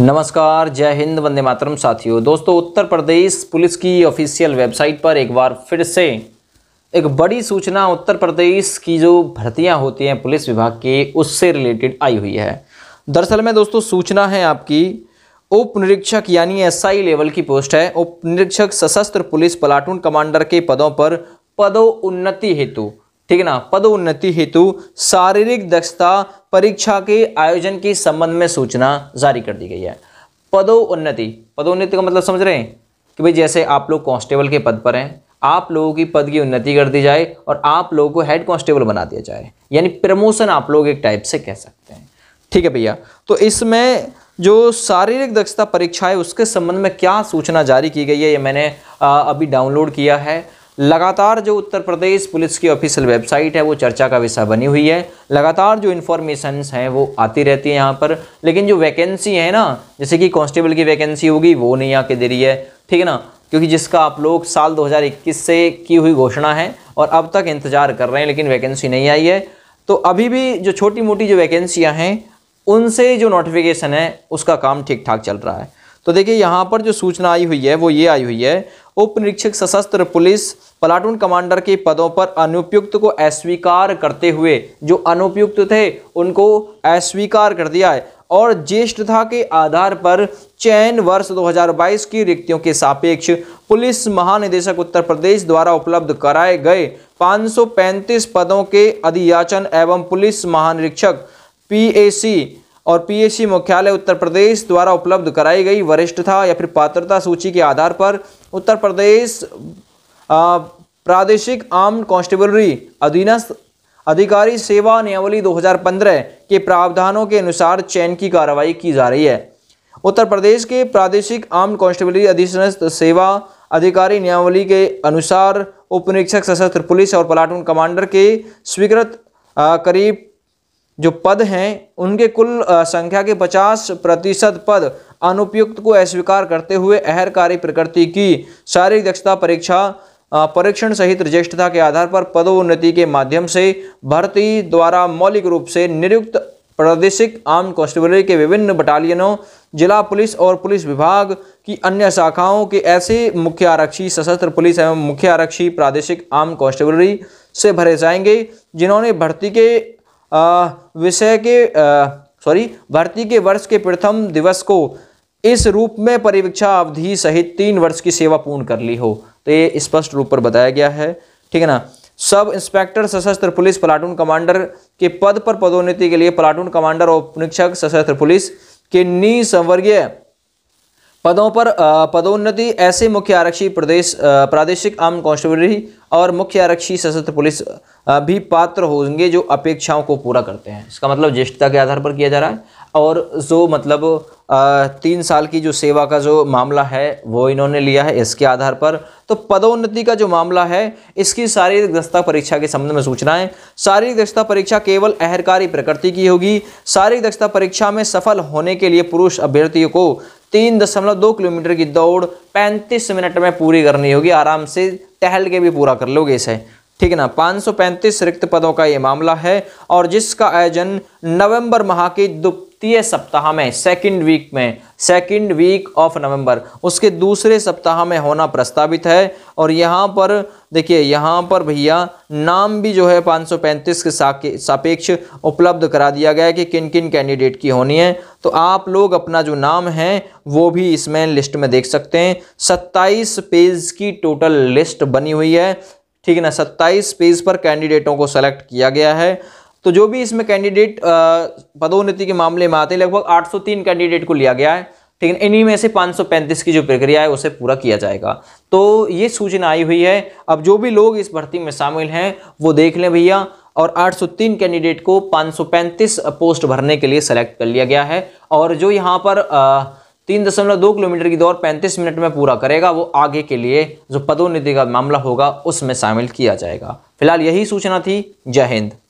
नमस्कार जय हिंद वंदे मातरम साथियों दोस्तों उत्तर प्रदेश पुलिस की ऑफिशियल वेबसाइट पर एक बार फिर से एक बड़ी सूचना उत्तर प्रदेश की जो भर्तियां होती हैं पुलिस विभाग के उससे रिलेटेड आई हुई है दरअसल में दोस्तों सूचना है आपकी उप निरीक्षक यानी एसआई लेवल की पोस्ट है उप निरीक्षक सशस्त्र पुलिस प्लाटून कमांडर के पदों पर पदोन्नति हेतु ठीक है ना पदोन्नति हेतु शारीरिक दक्षता परीक्षा के आयोजन के संबंध में सूचना जारी कर दी गई है पदोन्नति पदोन्नति का मतलब समझ रहे हैं कि भाई जैसे आप लोग कांस्टेबल के पद पर हैं आप लोगों की पद की उन्नति कर दी जाए और आप लोगों को हेड कांस्टेबल बना दिया जाए यानी प्रमोशन आप लोग एक टाइप से कह सकते हैं ठीक है भैया तो इसमें जो शारीरिक दक्षता परीक्षा है उसके संबंध में क्या सूचना जारी की गई है ये मैंने अभी डाउनलोड किया है लगातार जो उत्तर प्रदेश पुलिस की ऑफिशियल वेबसाइट है वो चर्चा का विषय बनी हुई है लगातार जो इन्फॉर्मेशंस हैं वो आती रहती है यहाँ पर लेकिन जो वैकेंसी है ना जैसे कि कांस्टेबल की वैकेंसी होगी वो नहीं आके दे रही है ठीक है ना क्योंकि जिसका आप लोग साल 2021 से की हुई घोषणा है और अब तक इंतज़ार कर रहे हैं लेकिन वैकेंसी नहीं आई है तो अभी भी जो छोटी मोटी जो वैकेंसियाँ हैं उनसे जो नोटिफिकेशन है उसका काम ठीक ठाक चल रहा है तो देखिए यहाँ पर जो सूचना आई हुई है वो ये आई हुई है उप निरीक्षक सशस्त्र पुलिस प्लाटून कमांडर के पदों पर अनुपयुक्त को अस्वीकार करते हुए जो अनुपयुक्त थे उनको अस्वीकार कर दिया है और ज्येष्ठता के आधार पर चयन वर्ष 2022 की रिक्तियों के सापेक्ष पुलिस महानिदेशक उत्तर प्रदेश द्वारा उपलब्ध कराए गए 535 पदों के अधियाचन एवं पुलिस महानिरीक्षक पीएसी और पीएसी मुख्यालय उत्तर प्रदेश द्वारा उपलब्ध कराई गई वरिष्ठता या फिर पात्रता सूची के आधार पर उत्तर प्रदेश प्रादेशिक आर्म कॉन्स्टेबलरी अधीनस्थ अधिकारी सेवा नियमावली 2015 के प्रावधानों के अनुसार चयन की कार्रवाई की जा रही है उत्तर प्रदेश के प्रादेशिक आर्म कांस्टेबलरी अधीनस्थ सेवा अधिकारी नियमावली के अनुसार उपनिरीक्षक सशस्त्र पुलिस और प्लाटून कमांडर के स्वीकृत करीब जो पद हैं उनके कुल संख्या के 50 प्रतिशत पद अनुपयुक्त को अस्वीकार करते हुए अहरकारी प्रकृति की शारीरिक दक्षता परीक्षा परीक्षण सहित ज्येष्ठता के आधार पर पदोन्नति के माध्यम से भर्ती द्वारा मौलिक रूप से नियुक्त प्रादेशिक आर्म कॉन्स्टेबलरी के विभिन्न बटालियनों जिला पुलिस और पुलिस विभाग की अन्य शाखाओं के ऐसे मुख्य आरक्षी सशस्त्र पुलिस एवं मुख्य आरक्षी प्रादेशिक आर्म कॉन्स्टेबलरी से भरे जाएंगे जिन्होंने भर्ती के विषय के सॉरी भर्ती के वर्ष के प्रथम दिवस को इस रूप में परिवीक्षा अवधि सहित तीन वर्ष की सेवा पूर्ण कर ली हो तो ये स्पष्ट रूप पर बताया गया है ठीक है ना सब इंस्पेक्टर सशस्त्र पुलिस प्लाटून कमांडर के पद पर पदोन्नति के लिए प्लाटून कमांडर और उपनिरीक्षक सशस्त्र पुलिस के निसंवर्गीय पदों पर पदोन्नति ऐसे मुख्य आरक्षी प्रदेश प्रादेशिक आम कॉन्स्टेबलरी और मुख्य आरक्षी सशस्त्र पुलिस भी पात्र होंगे जो अपेक्षाओं को पूरा करते हैं इसका मतलब ज्येष्ठता के आधार पर किया जा रहा है और जो मतलब तीन साल की जो सेवा का जो मामला है वो इन्होंने लिया है इसके आधार पर तो पदोन्नति का जो मामला है इसकी शारीरिक दक्षता परीक्षा के संबंध में सूचनाएं शारीरिक दक्षता परीक्षा केवल अहरकारी प्रकृति की होगी शारीरिक दक्षता परीक्षा में सफल होने के लिए पुरुष अभ्यर्थियों को तीन दशमलव दो किलोमीटर की दौड़ पैंतीस मिनट में पूरी करनी होगी आराम से टहल के भी पूरा कर लोगे इसे ठीक है ना 535 रिक्त पदों का ये मामला है और जिसका आयोजन नवंबर माह की वित्तीय सप्ताह में सेकंड वीक में सेकंड वीक ऑफ नवंबर उसके दूसरे सप्ताह में होना प्रस्तावित है और यहाँ पर देखिए यहाँ पर भैया नाम भी जो है 535 के सापेक्ष उपलब्ध करा दिया गया है कि किन किन कैंडिडेट की होनी है तो आप लोग अपना जो नाम है वो भी इसमें लिस्ट में देख सकते हैं सत्ताईस पेज की टोटल लिस्ट बनी हुई है ठीक है ना सत्ताईस पेज पर कैंडिडेटों को सेलेक्ट किया गया है तो जो भी इसमें कैंडिडेट पदोन्नति के मामले में आते हैं लगभग 803 कैंडिडेट को लिया गया है ठीक है इन्हीं में से 535 की जो प्रक्रिया है उसे पूरा किया जाएगा तो ये सूचना आई हुई है अब जो भी लोग इस भर्ती में शामिल हैं वो देख लें भैया और 803 कैंडिडेट को 535 पोस्ट भरने के लिए सेलेक्ट कर लिया गया है और जो यहाँ पर तीन दशमलव दो किलोमीटर की दौड़ पैंतीस मिनट में पूरा करेगा वो आगे के लिए जो पदोन्नति का मामला होगा उसमें शामिल किया जाएगा फिलहाल यही सूचना थी जय हिंद